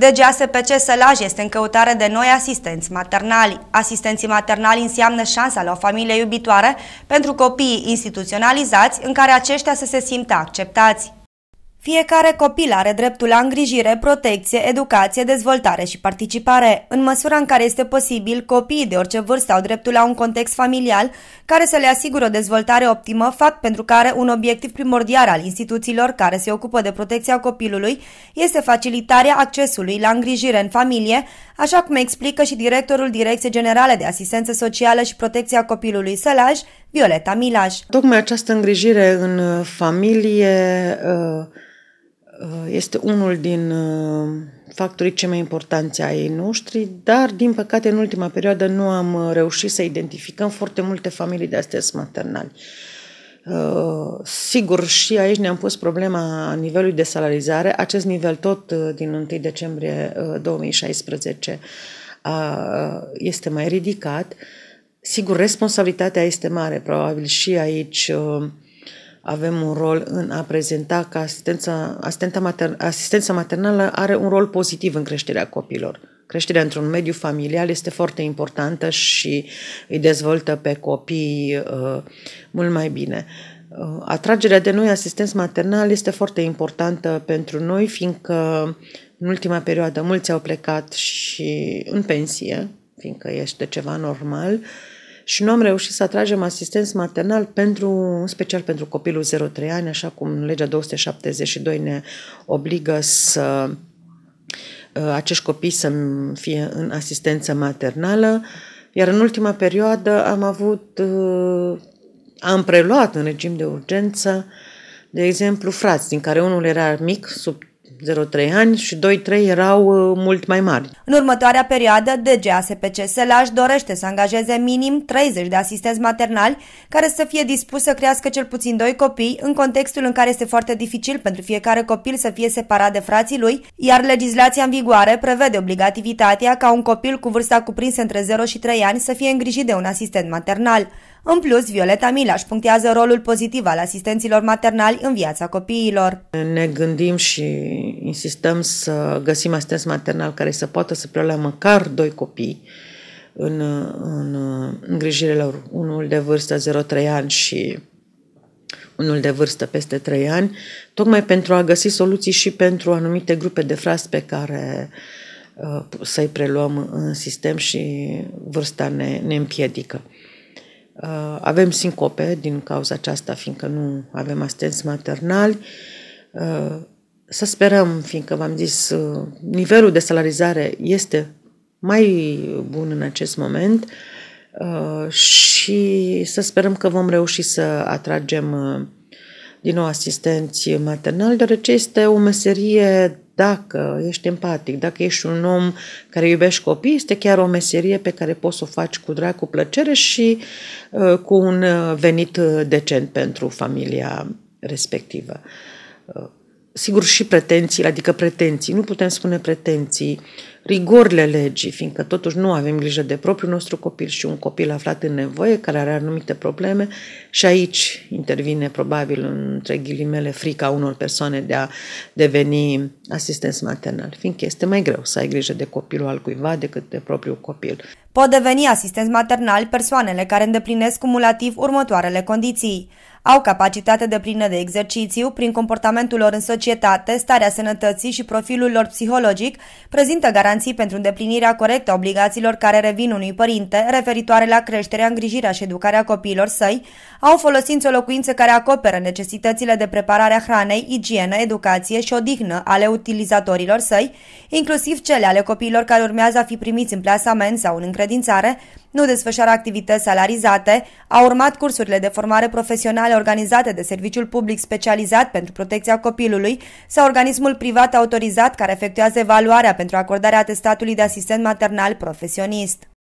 DGASPC deci Sălaj este în căutare de noi asistenți maternali. Asistenții maternali înseamnă șansa la o familie iubitoare pentru copiii instituționalizați în care aceștia să se simtă acceptați. Fiecare copil are dreptul la îngrijire, protecție, educație, dezvoltare și participare. În măsura în care este posibil, copiii de orice vârstă au dreptul la un context familial care să le asigure o dezvoltare optimă, fapt pentru care un obiectiv primordial al instituțiilor care se ocupă de protecția copilului este facilitarea accesului la îngrijire în familie, așa cum explică și directorul Direcției Generale de Asistență Socială și Protecția Copilului Sălaj, Violeta Milaș. Tocmai această îngrijire în familie uh Uh, este unul din uh, factorii cei mai importanți ai noștri, dar, din păcate, în ultima perioadă nu am uh, reușit să identificăm foarte multe familii de astăzi maternali. Sigur, și aici ne-am pus problema nivelului de salarizare. Acest nivel tot din 1 decembrie 2016 este mai ridicat. Sigur, responsabilitatea este mare, probabil și aici avem un rol în a prezenta că asistența, asistența, mater, asistența maternală are un rol pozitiv în creșterea copilor. Creșterea într-un mediu familial este foarte importantă și îi dezvoltă pe copii uh, mult mai bine. Uh, atragerea de noi asistenți maternali este foarte importantă pentru noi, fiindcă în ultima perioadă mulți au plecat și în pensie, fiindcă este ceva normal. Uh, și nu am reușit să atragem asistenți maternal pentru, special pentru copilul 0-3 ani, așa cum legea 272 ne obligă să uh, acești copii să fie în asistență maternală, iar în ultima perioadă am avut, uh, am preluat în regim de urgență, de exemplu, frați, din care unul era mic, sub 0-3 ani și 2-3 erau uh, mult mai mari. În următoarea perioadă, DGASPC Sălaș dorește să angajeze minim 30 de asistenți maternali care să fie dispus să crească cel puțin 2 copii în contextul în care este foarte dificil pentru fiecare copil să fie separat de frații lui, iar legislația în vigoare prevede obligativitatea ca un copil cu vârsta cuprinsă între 0 și 3 ani să fie îngrijit de un asistent maternal. În plus, Violeta Milaș punctează rolul pozitiv al asistenților maternali în viața copiilor. Ne gândim și insistăm să găsim asistenți maternal care să poată să preia măcar doi copii în, în îngrijirile lor, unul de vârstă 0-3 ani și unul de vârstă peste 3 ani, tocmai pentru a găsi soluții și pentru anumite grupe de frați pe care uh, să-i preluăm în sistem și vârsta ne, ne împiedică. Uh, avem sincope din cauza aceasta, fiindcă nu avem astenți maternali. Uh, să sperăm, fiindcă v-am zis, uh, nivelul de salarizare este mai bun în acest moment și să sperăm că vom reuși să atragem din nou asistenți maternali, deoarece este o meserie dacă ești empatic, dacă ești un om care iubești copii, este chiar o meserie pe care poți să o faci cu drag, cu plăcere și uh, cu un uh, venit uh, decent pentru familia respectivă. sigur și pretenții, adică pretenții, nu putem spune pretenții rigorile legii, fiindcă totuși nu avem grijă de propriul nostru copil și un copil aflat în nevoie, care are anumite probleme și aici intervine probabil între ghilimele frica unor persoane de a deveni asistenți maternali, fiindcă este mai greu să ai grijă de copilul al cuiva decât de propriul copil. Pot deveni asistenți maternali persoanele care îndeplinesc cumulativ următoarele condiții. Au capacitate de plină de exercițiu, prin comportamentul lor în societate, starea sănătății și profilul lor psihologic, prezintă garanții pentru îndeplinirea corectă a obligațiilor care revin unui părinte, referitoare la creșterea, îngrijirea și educarea copiilor săi, au folosit o locuință care acoperă necesitățile de preparare a hranei, igienă, educație și odihnă ale utilizatorilor săi, inclusiv cele ale copiilor care urmează a fi primiți în plasament sau în încredințare, nu desfășoară activități salarizate, au urmat cursurile de formare profesională organizate de Serviciul Public Specializat pentru Protecția Copilului sau organismul privat autorizat care efectuează evaluarea pentru acordarea atestatului de asistent maternal profesionist.